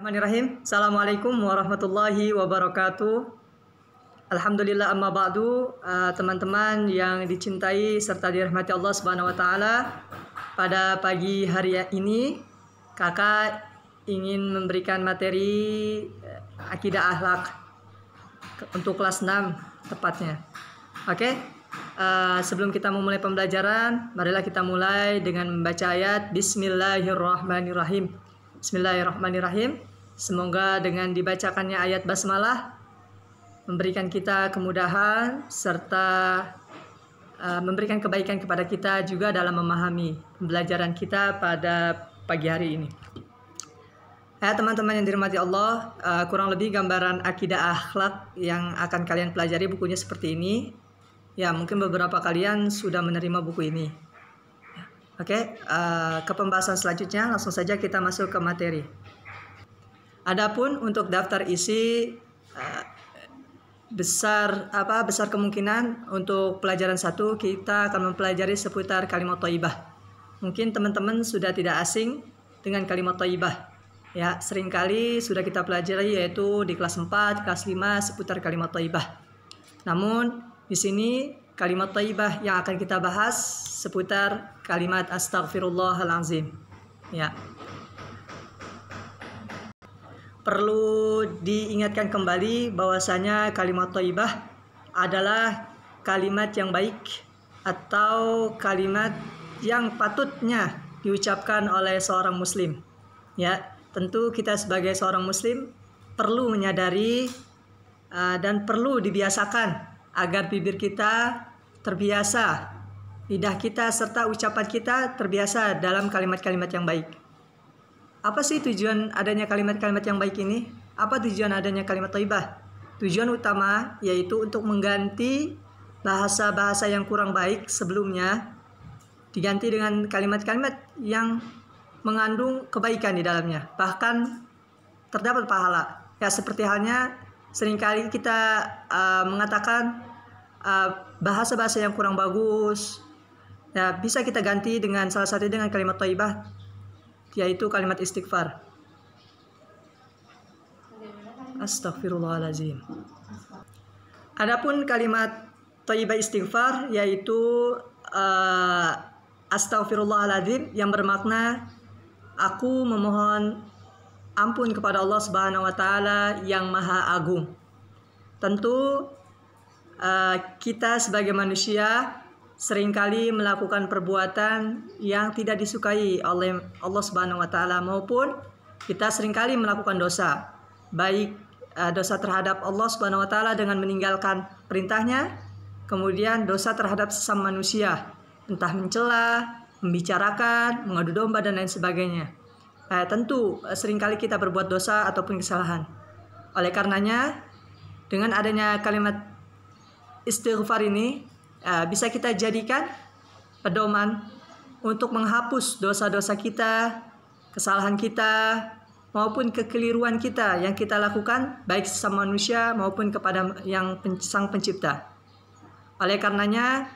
Bismillahirrahmanirrahim. Assalamualaikum warahmatullahi wabarakatuh. Alhamdulillah amma ba'du eh, teman-teman uh, yang dicintai serta dirahmati Allah Subhanahu wa taala. Pada pagi hari ini Kakak ingin memberikan materi eh, akidah akhlak untuk kelas 6 tepatnya. Oke. Okay? Uh, eh, sebelum kita memulai pembelajaran, marilah kita mulai dengan membaca ayat Bismillahirrahmanirrahim. Bismillahirrahmanirrahim. Semoga dengan dibacakannya ayat basmalah memberikan kita kemudahan serta eh, memberikan kebaikan kepada kita juga dalam memahami pembelajaran kita pada pagi hari ini. Ya teman-teman yang dirahmati Allah, uh, kurang lebih gambaran akidah akhlak yang akan kalian pelajari bukunya seperti ini. Ya mungkin beberapa kalian sudah menerima buku ini. Oke, okay, uh, eh, ke pembahasan selanjutnya langsung saja kita masuk ke materi. Adapun untuk daftar isi eh, besar apa besar kemungkinan untuk pelajaran satu kita akan mempelajari seputar kalimat toibah. Mungkin teman-teman sudah tidak asing dengan kalimat toibah. Ya, seringkali sudah kita pelajari yaitu di kelas 4, kelas 5 seputar kalimat toibah. Namun di sini kalimat toibah yang akan kita bahas seputar kalimat astagfirullahalazim. Ya perlu diingatkan kembali bahwasanya kalimat toibah adalah kalimat yang baik atau kalimat yang patutnya diucapkan oleh seorang muslim. Ya, tentu kita sebagai seorang muslim perlu menyadari uh, dan perlu dibiasakan agar bibir kita terbiasa, lidah kita serta ucapan kita terbiasa dalam kalimat-kalimat yang baik. Apa sih tujuan adanya kalimat-kalimat yang baik ini? Apa tujuan adanya kalimat taibah? Tujuan utama yaitu untuk mengganti bahasa-bahasa yang kurang baik sebelumnya diganti dengan kalimat-kalimat yang mengandung kebaikan di dalamnya, bahkan terdapat pahala. Ya seperti halnya seringkali kita uh, mengatakan eh, bahasa-bahasa uh, yang kurang bagus. Ya bisa kita ganti dengan salah satu dengan kalimat taibah yaitu kalimat istighfar. Astaghfirullahalazim. Adapun kalimat thayyibah istighfar yaitu uh, astaghfirullahalazim yang bermakna aku memohon ampun kepada Allah Subhanahu wa taala yang maha agung. Tentu uh, kita sebagai manusia seringkali melakukan perbuatan yang tidak disukai oleh Allah Subhanahu wa taala maupun kita seringkali melakukan dosa baik eh, dosa terhadap Allah Subhanahu wa taala dengan meninggalkan perintahnya kemudian dosa terhadap sesama manusia entah mencela membicarakan mengadu domba dan lain sebagainya eh, tentu eh, seringkali kita berbuat dosa ataupun kesalahan oleh karenanya dengan adanya kalimat istighfar ini Ah, bisa kita jadikan pedoman untuk menghapus dosa-dosa kita, kesalahan kita, maupun kekeliruan kita yang kita lakukan baik sesama manusia maupun kepada yang sang pencipta. Oleh karenanya,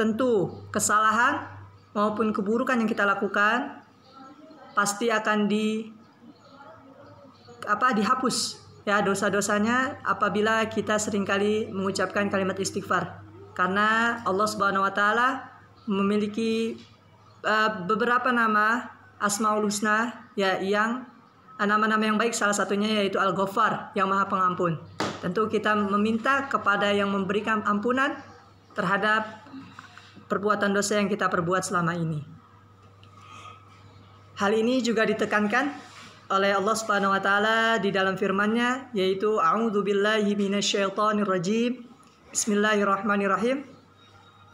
tentu kesalahan maupun keburukan yang kita lakukan pasti akan di apa dihapus ya dosa-dosanya apabila kita seringkali mengucapkan kalimat istighfar karena Allah Subhanahu wa taala memiliki uh, beberapa nama Asmaul Husna ya yang nama-nama yang baik salah satunya yaitu Al-Ghaffar yang Maha Pengampun. Tentu kita meminta kepada yang memberikan ampunan terhadap perbuatan dosa yang kita perbuat selama ini. Hal ini juga ditekankan oleh Allah Subhanahu wa taala di dalam firman-Nya yaitu a'udzubillahi minasyaitonirrajim Bismillahirrahmanirrahim.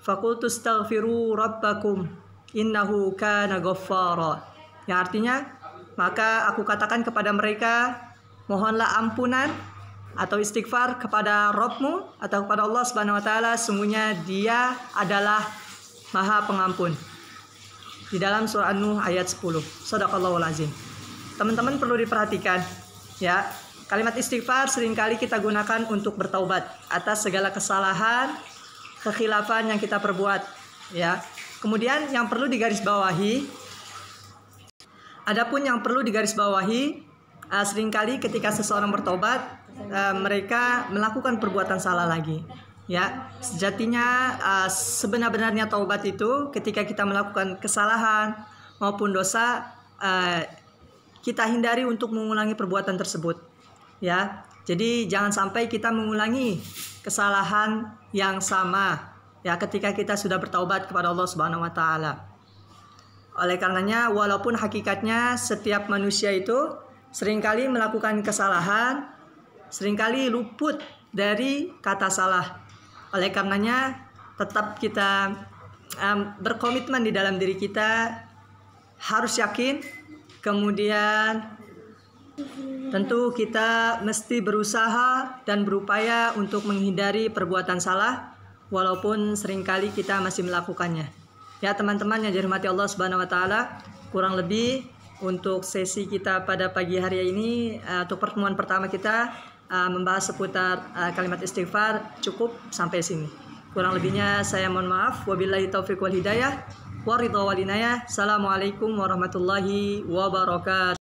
Fakultu staghfiru rabbakum innahu kana ghaffara. Yang artinya, maka aku katakan kepada mereka, mohonlah ampunan atau istighfar kepada Robmu atau kepada Allah Subhanahu wa taala sungguhnya dia adalah Maha Pengampun. Di dalam surah An-Nuh ayat 10. Sadaqallahul azim. Teman-teman perlu diperhatikan ya Kalimat istighfar seringkali kita gunakan untuk bertaubat atas segala kesalahan, kekhilafan yang kita perbuat, ya. Kemudian yang perlu digarisbawahi, adapun yang perlu digarisbawahi, uh, seringkali ketika seseorang bertobat, eh, mereka melakukan perbuatan salah lagi. Ya, sejatinya uh, sebenar-benarnya taubat itu ketika kita melakukan kesalahan maupun dosa kita hindari untuk mengulangi perbuatan tersebut ya. Jadi jangan sampai kita mengulangi kesalahan yang sama ya ketika kita sudah bertaubat kepada Allah Subhanahu wa taala. Oleh karenanya walaupun hakikatnya setiap manusia itu seringkali melakukan kesalahan, seringkali luput dari kata salah. Oleh karenanya tetap kita um, berkomitmen di dalam diri kita harus yakin kemudian Tentu kita mesti berusaha dan berupaya untuk menghindari perbuatan salah walaupun seringkali kita masih melakukannya. Ya teman-teman yang dirahmati Allah Subhanahu wa taala, kurang lebih untuk sesi kita pada pagi hari ini eh, untuk pertemuan pertama kita eh, membahas seputar eh, kalimat istighfar cukup sampai sini. Kurang lebihnya saya mohon maaf. Wabillahi taufiq wal hidayah. Waridha walinaya. Assalamualaikum warahmatullahi wabarakatuh.